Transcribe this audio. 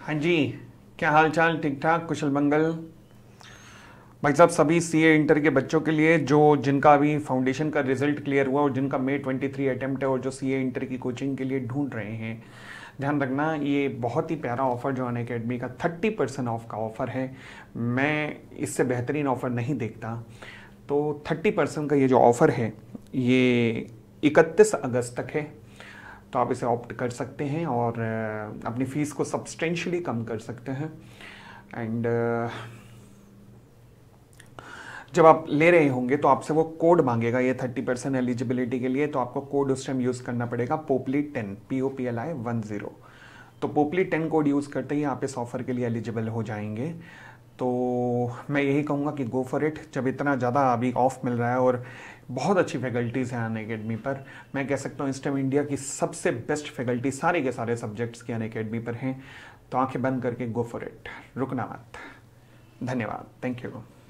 हाँ जी क्या हाल चाल ठीक ठाक कुशल मंगल भाई साहब सभी सी इंटर के बच्चों के लिए जो जिनका अभी फाउंडेशन का रिजल्ट क्लियर हुआ और जिनका मे 23 थ्री अटैम्प्ट है और जो सी इंटर की कोचिंग के लिए ढूंढ रहे हैं ध्यान रखना ये बहुत ही प्यारा ऑफ़र जो अन अकेडमी का थर्टी परसेंट ऑफ का ऑफ़र है मैं इससे बेहतरीन ऑफ़र नहीं देखता तो थर्टी परसेंट का ये जो ऑफ़र है ये इकतीस अगस्त तक है तो आप इसे ऑप्ट कर सकते हैं और अपनी फ़ीस को सब्सटेंशली कम कर सकते हैं एंड जब आप ले रहे होंगे तो आपसे वो कोड मांगेगा ये थर्टी परसेंट एलिजिबिलिटी के लिए तो आपको कोड उस टाइम यूज़ करना पड़ेगा Popli ten P O P L I one zero तो पोपली टेन कोड यूज़ करते ही आप इस ऑफ़र के लिए एलिजिबल हो जाएंगे तो मैं यही कहूँगा कि गो फॉर इट जब इतना ज़्यादा अभी ऑफ मिल रहा है और बहुत अच्छी फैकल्टीज़ हैं अन अकेडमी पर मैं कह सकता हूँ इस टाइम इंडिया की सबसे बेस्ट फैकल्टी सारे के सारे सब्जेक्ट्स की अन अकेडमी पर हैं तो आंखें बंद करके गो फॉर इट रुकना मत धन्यवाद थैंक यू